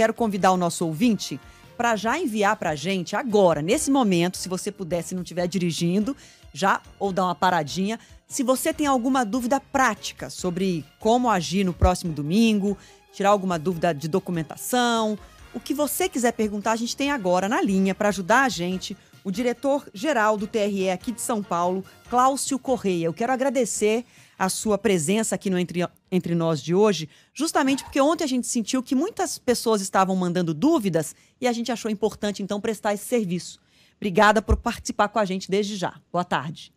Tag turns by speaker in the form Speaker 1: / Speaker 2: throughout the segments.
Speaker 1: Quero convidar o nosso ouvinte para já enviar para a gente agora, nesse momento, se você puder, se não estiver dirigindo, já ou dar uma paradinha. Se você tem alguma dúvida prática sobre como agir no próximo domingo, tirar alguma dúvida de documentação, o que você quiser perguntar, a gente tem agora na linha para ajudar a gente o diretor-geral do TRE aqui de São Paulo, Cláudio Correia. Eu quero agradecer a sua presença aqui no Entre, Entre Nós de hoje, justamente porque ontem a gente sentiu que muitas pessoas estavam mandando dúvidas e a gente achou importante, então, prestar esse serviço. Obrigada por participar com a gente desde já. Boa tarde.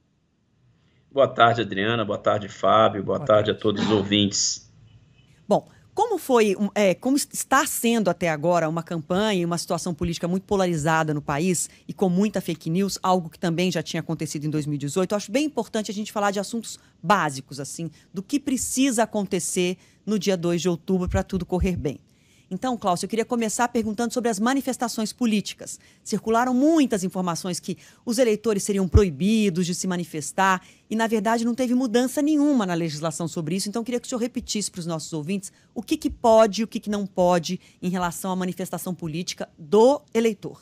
Speaker 2: Boa tarde, Adriana. Boa tarde, Fábio. Boa, Boa tarde, tarde a todos os ouvintes.
Speaker 1: Como foi, é, como está sendo até agora uma campanha, uma situação política muito polarizada no país e com muita fake news, algo que também já tinha acontecido em 2018, eu acho bem importante a gente falar de assuntos básicos, assim, do que precisa acontecer no dia 2 de outubro para tudo correr bem. Então, Cláudio, eu queria começar perguntando sobre as manifestações políticas. Circularam muitas informações que os eleitores seriam proibidos de se manifestar e, na verdade, não teve mudança nenhuma na legislação sobre isso. Então, eu queria que o senhor repetisse para os nossos ouvintes o que, que pode e o que, que não pode em relação à manifestação política do eleitor.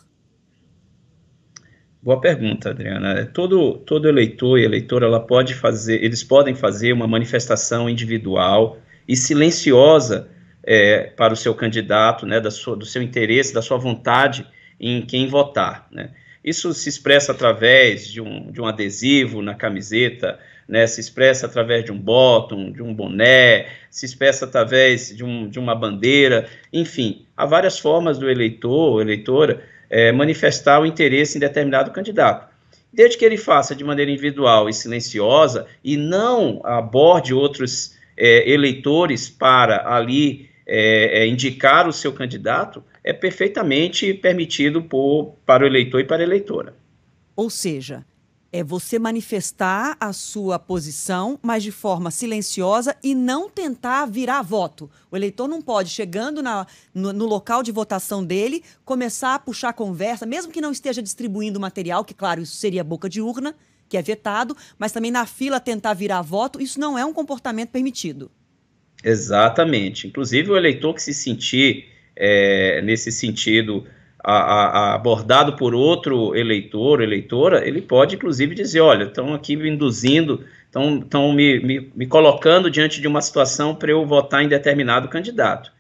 Speaker 2: Boa pergunta, Adriana. É, todo, todo eleitor e eleitora ela pode fazer, eles podem fazer uma manifestação individual e silenciosa é, para o seu candidato, né, da sua, do seu interesse, da sua vontade em quem votar. Né. Isso se expressa através de um, de um adesivo na camiseta, né, se expressa através de um bottom, de um boné, se expressa através de, um, de uma bandeira, enfim, há várias formas do eleitor ou eleitora é, manifestar o interesse em determinado candidato. Desde que ele faça de maneira individual e silenciosa e não aborde outros é, eleitores para ali é, é, indicar o seu candidato é perfeitamente permitido por, para o eleitor e para a eleitora. Ou
Speaker 1: seja, é você manifestar a sua posição, mas de forma silenciosa e não tentar virar voto. O eleitor não pode, chegando na, no, no local de votação dele, começar a puxar conversa, mesmo que não esteja distribuindo material, que, claro, isso seria boca de urna, que é vetado, mas também na fila tentar virar voto, isso não é um comportamento permitido.
Speaker 2: Exatamente. Inclusive, o eleitor que se sentir, é, nesse sentido, a, a, abordado por outro eleitor, eleitora, ele pode, inclusive, dizer: olha, estão aqui me induzindo, estão me, me, me colocando diante de uma situação para eu votar em determinado candidato.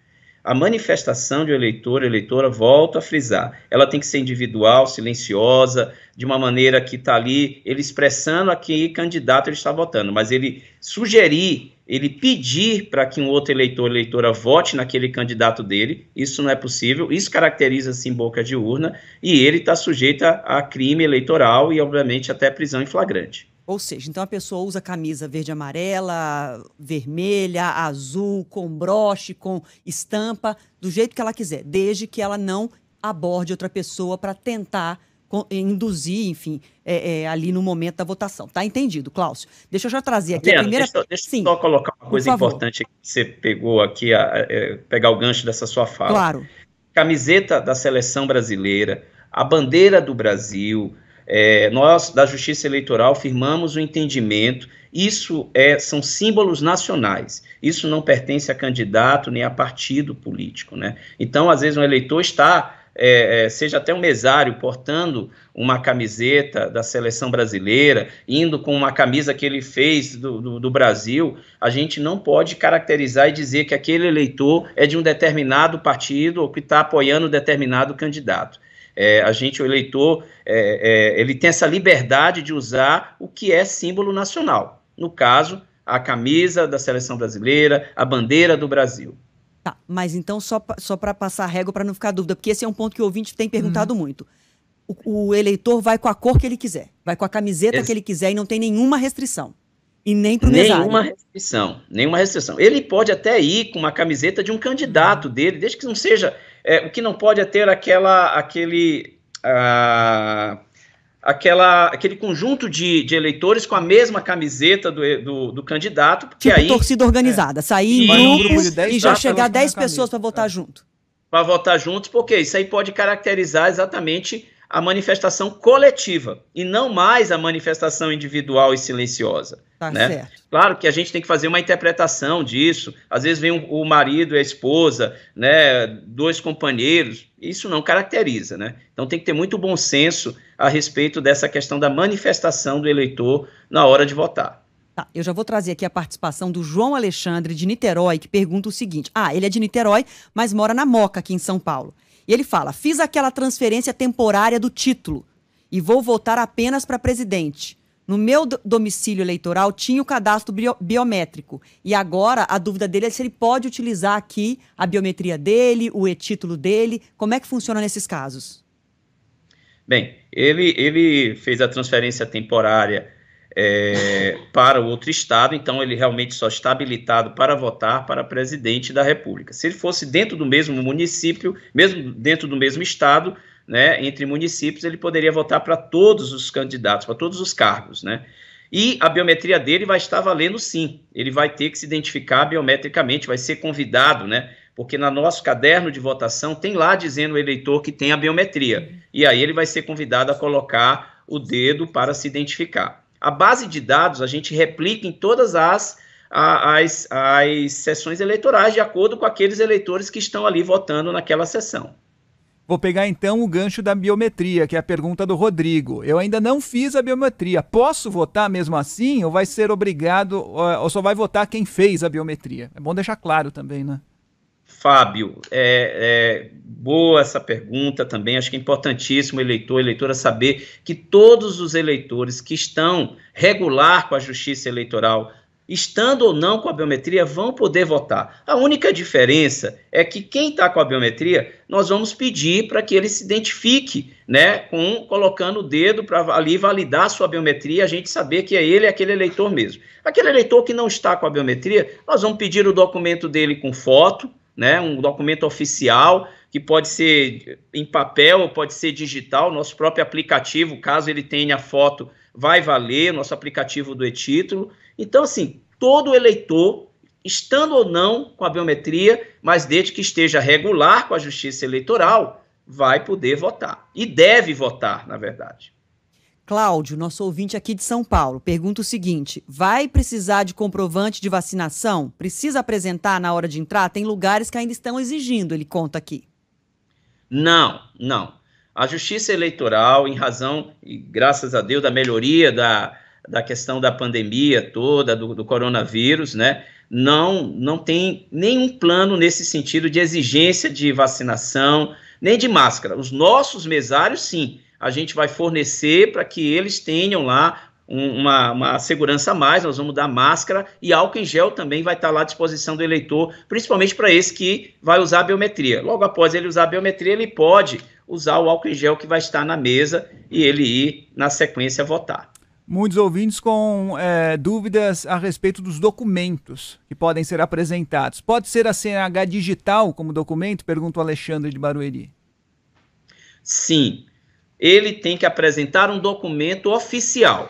Speaker 2: A manifestação de um eleitor, eleitora, volto a frisar, ela tem que ser individual, silenciosa, de uma maneira que está ali, ele expressando a que candidato ele está votando, mas ele sugerir, ele pedir para que um outro eleitor, eleitora vote naquele candidato dele, isso não é possível, isso caracteriza-se em boca de urna, e ele está sujeito a crime eleitoral e, obviamente, até prisão em flagrante.
Speaker 1: Ou seja, então a pessoa usa camisa verde amarela, vermelha, azul, com broche, com estampa, do jeito que ela quiser, desde que ela não aborde outra pessoa para tentar induzir, enfim, é, é, ali no momento da votação. Tá entendido, Cláudio? Deixa eu já trazer aqui Leandro, a primeira...
Speaker 2: Deixa, deixa Sim, só colocar uma coisa importante que você pegou aqui, a, a, a, é, pegar o gancho dessa sua fala. Claro. Camiseta da seleção brasileira, a bandeira do Brasil, é, nós, da Justiça Eleitoral, firmamos o entendimento, isso é, são símbolos nacionais, isso não pertence a candidato nem a partido político. Né? Então, às vezes, um eleitor está, é, é, seja até um mesário, portando uma camiseta da seleção brasileira, indo com uma camisa que ele fez do, do, do Brasil, a gente não pode caracterizar e dizer que aquele eleitor é de um determinado partido ou que está apoiando determinado candidato é, a gente, o eleitor, é, é, ele tem essa liberdade de usar o que é símbolo nacional. No caso, a camisa da seleção brasileira, a bandeira do Brasil.
Speaker 1: Tá, mas então só, só para passar a régua, para não ficar dúvida, porque esse é um ponto que o ouvinte tem perguntado uhum. muito. O, o, eleitor vai com a cor que ele quiser, vai com a camiseta Ex que ele quiser e não tem nenhuma restrição. E nem para Nenhuma
Speaker 2: restrição, nenhuma restrição. Ele pode até ir com uma camiseta de um candidato dele, desde que não seja é, o que não pode é ter aquela, aquele, aquela, aquele conjunto de, de, eleitores com a mesma camiseta do, do, do candidato. Porque tipo aí, torcida
Speaker 1: organizada, é, sair em grupos e, e já chegar 10 pessoas para votar é. junto.
Speaker 2: Para votar juntos, porque isso aí pode caracterizar exatamente a manifestação coletiva e não mais a manifestação individual e silenciosa. Tá né? certo. Claro que a gente tem que fazer uma interpretação disso. Às vezes vem o marido e a esposa, né, dois companheiros. Isso não caracteriza, né? Então tem que ter muito bom senso a respeito dessa questão da manifestação do eleitor na hora de votar.
Speaker 1: Tá, eu já vou trazer aqui a participação do João Alexandre de Niterói, que pergunta o seguinte: Ah, ele é de Niterói, mas mora na Moca, aqui em São Paulo. E ele fala: fiz aquela transferência temporária do título e vou votar apenas para presidente. No meu domicílio eleitoral tinha o cadastro biométrico. E agora a dúvida dele é se ele pode utilizar aqui a biometria dele, o e-título dele. Como é que funciona nesses casos?
Speaker 2: Bem, ele, ele fez a transferência temporária é, para outro estado, então ele realmente só está habilitado para votar para presidente da República. Se ele fosse dentro do mesmo município, mesmo dentro do mesmo estado, né, entre municípios, ele poderia votar para todos os candidatos, para todos os cargos, né? E a biometria dele vai estar valendo sim. Ele vai ter que se identificar biometricamente, vai ser convidado, né? Porque no nosso caderno de votação tem lá dizendo o eleitor que tem a biometria. E aí ele vai ser convidado a colocar o dedo para se identificar. A base de dados a gente replica em todas as, as, as sessões eleitorais, de acordo com aqueles eleitores que estão ali votando naquela sessão.
Speaker 3: Vou pegar então o gancho da biometria, que é a pergunta do Rodrigo. Eu ainda não fiz a biometria. Posso votar mesmo assim ou vai ser obrigado, ou só vai votar quem fez a biometria? É bom deixar claro também, né?
Speaker 2: Fábio, é, é, boa essa pergunta também. Acho que é importantíssimo, eleitor, eleitora, saber que todos os eleitores que estão regular com a justiça eleitoral, estando ou não com a biometria, vão poder votar. A única diferença é que quem está com a biometria, nós vamos pedir para que ele se identifique, né, com colocando o dedo para ali validar a sua biometria, a gente saber que é ele é aquele eleitor mesmo. Aquele eleitor que não está com a biometria, nós vamos pedir o documento dele com foto, né, um documento oficial que pode ser em papel, pode ser digital, nosso próprio aplicativo, caso ele tenha foto, vai valer, nosso aplicativo do e-título. Então, assim, todo eleitor, estando ou não com a biometria, mas desde que esteja regular com a justiça eleitoral, vai poder votar. E deve votar, na verdade.
Speaker 1: Cláudio, nosso ouvinte aqui de São Paulo, pergunta o seguinte: vai precisar de comprovante de vacinação? Precisa apresentar na hora de entrar? Tem lugares que ainda estão exigindo, ele conta aqui.
Speaker 2: Não, não. A Justiça Eleitoral, em razão, e graças a Deus, da melhoria da, da questão da pandemia toda, do, do coronavírus, né? Não, não tem nenhum plano nesse sentido de exigência de vacinação, nem de máscara. Os nossos mesários, sim a gente vai fornecer para que eles tenham lá uma, uma, segurança a mais, nós vamos dar máscara e álcool em gel também vai estar lá à disposição do eleitor, principalmente para esse que vai usar a biometria. Logo após ele usar a biometria, ele pode usar o álcool em gel que vai estar na mesa e ele ir, na sequência, votar.
Speaker 3: Muitos ouvintes com é, dúvidas a respeito dos documentos que podem ser apresentados. Pode ser a CNH digital como documento? Pergunta o Alexandre de
Speaker 2: Barueri. Sim, ele tem que apresentar um documento oficial,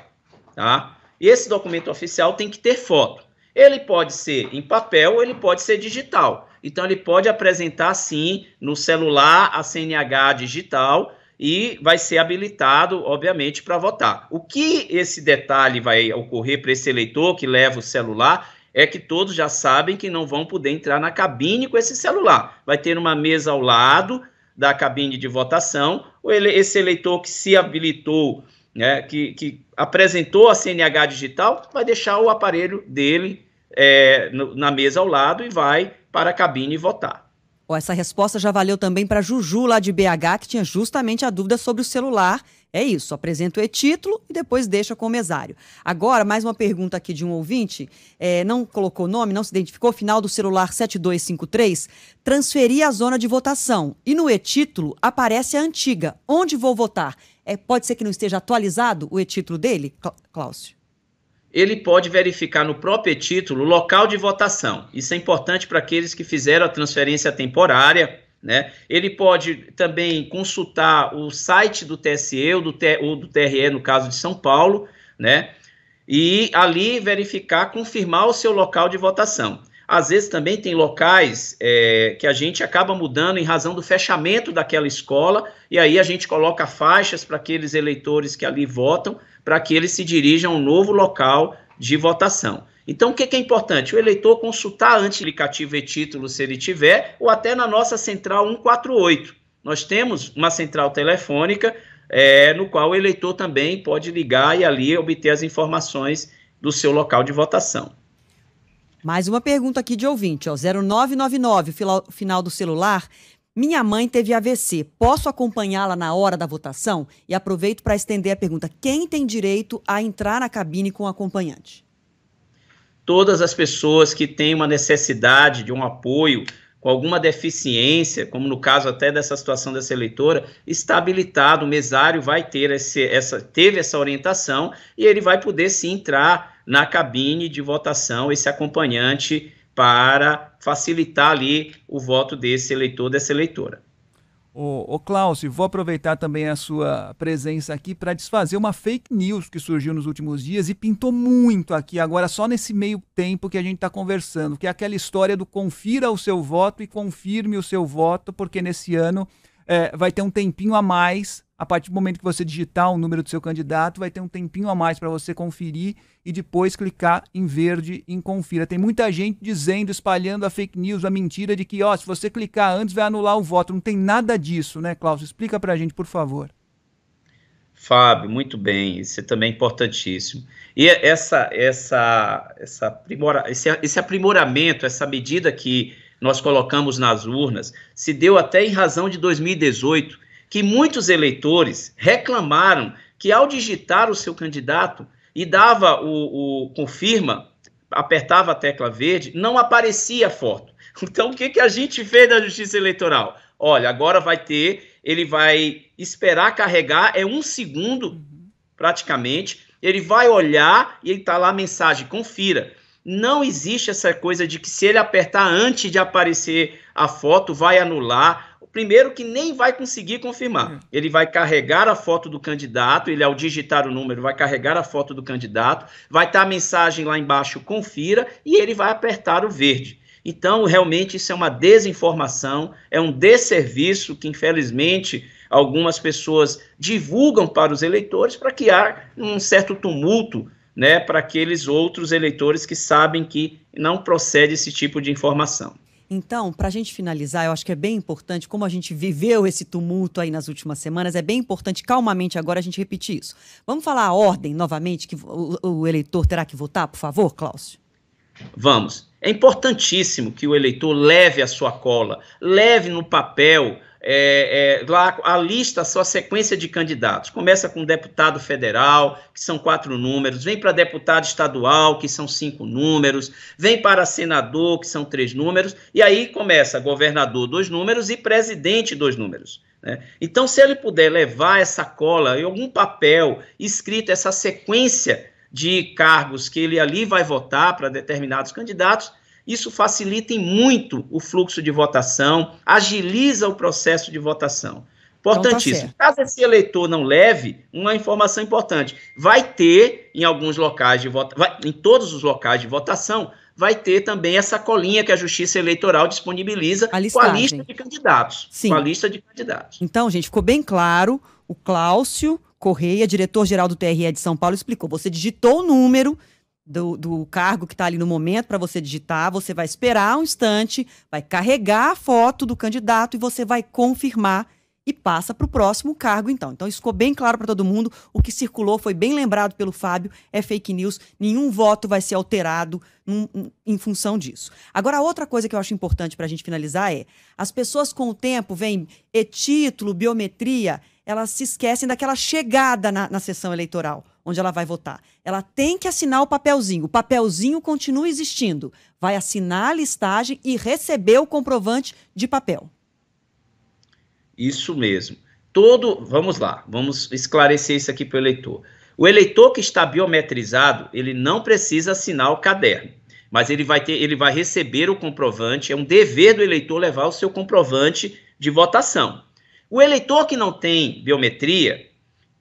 Speaker 2: tá? E Esse documento oficial tem que ter foto. Ele pode ser em papel ou ele pode ser digital. Então ele pode apresentar sim no celular a CNH digital e vai ser habilitado, obviamente, para votar. O que esse detalhe vai ocorrer para esse eleitor que leva o celular é que todos já sabem que não vão poder entrar na cabine com esse celular. Vai ter uma mesa ao lado da cabine de votação, ele, esse eleitor que se habilitou, né, que, que, apresentou a CNH digital, vai deixar o aparelho dele é, no, na mesa ao lado e vai para a cabine votar.
Speaker 1: essa resposta já valeu também para Juju, lá de BH, que tinha justamente a dúvida sobre o celular é isso, apresenta o e-título e depois deixa com o mesário. Agora, mais uma pergunta aqui de um ouvinte, é, não colocou nome, não se identificou, final do celular 7253, transferir a zona de votação. E no e-título aparece a antiga, onde vou votar. É, pode ser que não esteja atualizado o e-título dele, Cláudio?
Speaker 2: Ele pode verificar no próprio e-título local de votação. Isso é importante para aqueles que fizeram a transferência temporária né? Ele pode também consultar o site do TSE ou do, ou do TRE, no caso de São Paulo, né? e ali verificar, confirmar o seu local de votação. Às vezes também tem locais é, que a gente acaba mudando em razão do fechamento daquela escola, e aí a gente coloca faixas para aqueles eleitores que ali votam, para que eles se dirijam a um novo local de votação. Então, o é que, é importante? O eleitor consultar antes aplicativo e título, se ele tiver, ou até na nossa central 148. Nós temos uma central telefônica é, no qual o eleitor também pode ligar e ali obter as informações do seu local de votação.
Speaker 1: Mais uma pergunta aqui de ouvinte, ó, 0999, final do celular. Minha mãe teve AVC. Posso acompanhá-la na hora da votação? E aproveito para estender a pergunta: quem tem direito a entrar na cabine com acompanhante?
Speaker 2: todas as pessoas que têm uma necessidade de um apoio, com alguma deficiência, como no caso até dessa situação dessa eleitora, está habilitado, o mesário vai ter esse, essa, teve essa orientação e ele vai poder se entrar na cabine de votação, esse acompanhante, para facilitar ali o voto desse eleitor, dessa eleitora.
Speaker 3: Ô, ô Klaus, vou aproveitar também a sua presença aqui para desfazer uma fake news que surgiu nos últimos dias e pintou muito aqui agora, só nesse meio tempo que a gente está conversando, que é aquela história do confira o seu voto e confirme o seu voto, porque nesse ano é, vai ter um tempinho a mais a partir do momento que você digitar o número do seu candidato, vai ter um tempinho a mais para você conferir e depois clicar em verde em confira. Tem muita gente dizendo, espalhando a fake news, a mentira de que, ó, se você clicar antes vai anular o voto. Não tem nada disso, né, Cláudio? Explica para a gente, por favor.
Speaker 2: Fábio, muito bem, isso é também importantíssimo. E essa, essa, essa aprimora, esse, esse, aprimoramento, essa medida que nós colocamos nas urnas, se deu até em razão de 2018, que muitos eleitores reclamaram que ao digitar o seu candidato e dava o, o confirma, apertava a tecla verde, não aparecia a foto. Então, o que, que a gente fez da Justiça Eleitoral? Olha, agora vai ter, ele vai esperar carregar, é um segundo praticamente, ele vai olhar e ele está lá a mensagem, confira. Não existe essa coisa de que se ele apertar antes de aparecer a foto, vai anular primeiro que nem vai conseguir confirmar. Uhum. Ele vai carregar a foto do candidato, ele ao digitar o número vai carregar a foto do candidato, vai estar tá a mensagem lá embaixo, confira, e ele vai apertar o verde. Então, realmente, isso é uma desinformação, é um desserviço que, infelizmente, algumas pessoas divulgam para os eleitores para criar um certo tumulto né, para aqueles outros eleitores que sabem que não procede esse tipo de informação.
Speaker 1: Então, para a gente finalizar, eu acho que é bem importante, como a gente viveu esse tumulto aí nas últimas semanas, é bem importante, calmamente agora, a gente repetir isso. Vamos falar a ordem novamente que o, o eleitor terá que votar, por favor, Cláudio?
Speaker 2: Vamos. É importantíssimo que o eleitor leve a sua cola, leve no papel é, é, lá a lista, a sua sequência de candidatos. Começa com deputado federal, que são quatro números, vem para deputado estadual, que são cinco números, vem para senador, que são três números, e aí começa governador, dois números, e presidente, dois números. Né? Então, se ele puder levar essa cola em algum papel escrito, essa sequência de cargos que ele ali vai votar para determinados candidatos, isso facilita muito o fluxo de votação, agiliza o processo de votação. Importantíssimo. Então tá Caso esse eleitor não leve, uma informação importante: vai ter em alguns locais de votação, em todos os locais de votação, vai ter também essa colinha que a Justiça Eleitoral disponibiliza a com a lista de candidatos. Sim. Com a lista de candidatos.
Speaker 1: Então, gente, ficou bem claro o Cláudio Correia, diretor-geral do TRE de São Paulo, explicou. Você digitou o número, do, do cargo que está ali no momento para você digitar, você vai esperar um instante, vai carregar a foto do candidato e você vai confirmar e passa para o próximo cargo, então. Então, isso ficou bem claro para todo mundo. O que circulou foi bem lembrado pelo Fábio, é fake news. Nenhum voto vai ser alterado num, num, em função disso. Agora, outra coisa que eu acho importante para a gente finalizar é: as pessoas com o tempo vêm e título, biometria, elas se esquecem daquela chegada na, na sessão eleitoral onde ela vai votar. Ela tem que assinar o papelzinho. O papelzinho continua existindo. Vai assinar a listagem e receber o comprovante de papel.
Speaker 2: Isso mesmo. Todo, vamos lá, vamos esclarecer isso aqui para o eleitor. O eleitor que está biometrizado, ele não precisa assinar o caderno, mas ele vai ter, ele vai receber o comprovante, é um dever do eleitor levar o seu comprovante de votação. O eleitor que não tem biometria,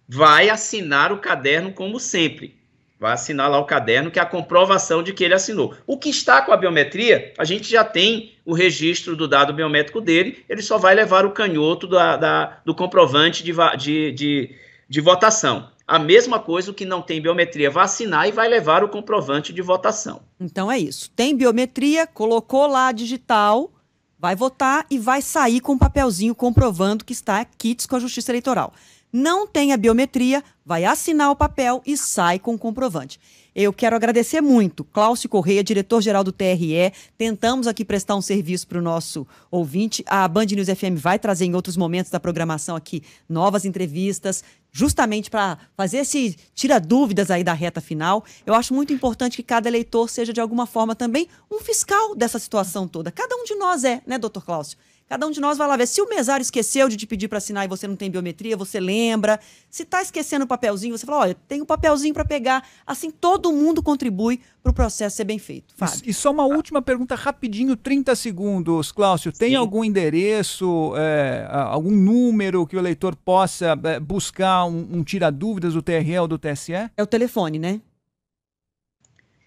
Speaker 2: vai assinar o caderno como sempre. Vai assinar lá o caderno, que é a comprovação de que ele assinou. O que está com a biometria, a gente já tem o registro do dado biométrico dele, ele só vai levar o canhoto da, da, do comprovante de, de, de, de votação. A mesma coisa, o que não tem biometria vai assinar e vai levar o comprovante de votação. Então é isso.
Speaker 1: Tem biometria, colocou lá digital, vai votar e vai sair com um papelzinho comprovando que está quites com a Justiça Eleitoral não tem a biometria, vai assinar o papel e sai com o comprovante. Eu quero agradecer muito, Cláudio Correia, diretor-geral do TRE. Tentamos aqui prestar um serviço para o nosso ouvinte. A Band News FM vai trazer em outros momentos da programação aqui novas entrevistas, justamente para fazer esse tira dúvidas aí da reta final. Eu acho muito importante que cada eleitor seja, de alguma forma, também um fiscal dessa situação toda. Cada um de nós é, né, doutor Cláudio? Cada um de nós vai lá ver. Se o mesário esqueceu de te pedir para assinar e você não tem biometria, você lembra. Se está esquecendo o papelzinho, você fala: olha, tem um papelzinho para pegar. Assim, todo mundo contribui para o processo ser bem feito.
Speaker 3: Fábio. E, só uma ah. última pergunta rapidinho, 30 segundos, Cláudio. Tem Sim. algum endereço, é, algum número que o eleitor possa é, buscar um, um tira-dúvidas do TRE ou do TSE? É o telefone, né?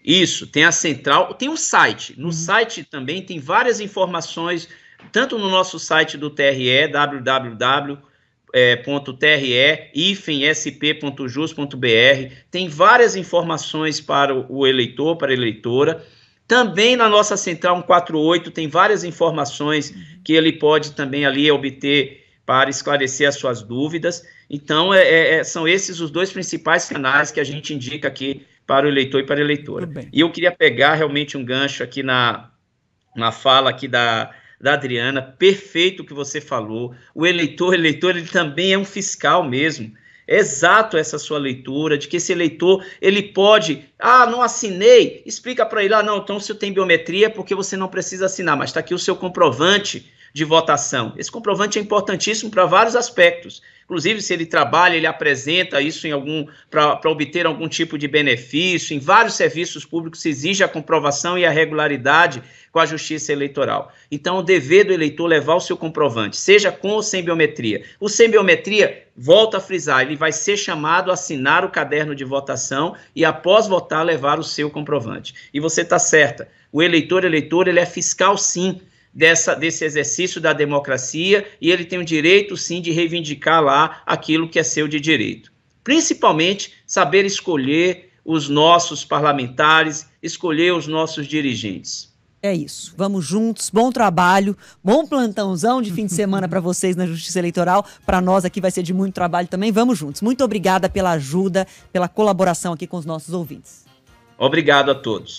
Speaker 2: Isso, tem a central, tem o site. No uhum. site também tem várias informações, tanto no nosso site do TRE, www é, ponto TRE, sp.jus.br, tem várias informações para o eleitor, para a eleitora. Também na nossa central 148 tem várias informações uhum. que ele pode também ali obter para esclarecer as suas dúvidas. Então, é, é, é, são esses os dois principais canais que a gente indica aqui para o eleitor e para a eleitora. E eu queria pegar realmente um gancho aqui na, na fala aqui da, da Adriana, perfeito o que você falou. O eleitor, eleitor, ele também é um fiscal mesmo. É exato essa sua leitura de que esse eleitor ele pode, ah, não assinei, explica para ele, ah, não, então se eu tenho biometria porque você não precisa assinar, mas está aqui o seu comprovante de votação. Esse comprovante é importantíssimo para vários aspectos inclusive se ele trabalha, ele apresenta isso em algum para obter algum tipo de benefício. Em vários serviços públicos se exige a comprovação e a regularidade com a Justiça Eleitoral. Então, o dever do eleitor é levar o seu comprovante, seja com ou sem biometria. O sem biometria, volta a frisar, ele vai ser chamado a assinar o caderno de votação e, após votar, levar o seu comprovante. E você está certa, o eleitor, eleitor, ele é fiscal sim dessa, desse exercício da democracia e ele tem o direito, sim, de reivindicar lá aquilo que é seu de direito. Principalmente, saber escolher os nossos parlamentares, escolher os nossos dirigentes.
Speaker 1: É isso. Vamos juntos. Bom trabalho, bom plantãozão de fim de semana para vocês na Justiça Eleitoral. Para nós aqui vai ser de muito trabalho também. Vamos juntos. Muito obrigada pela ajuda, pela colaboração aqui com os nossos ouvintes.
Speaker 2: Obrigado a todos.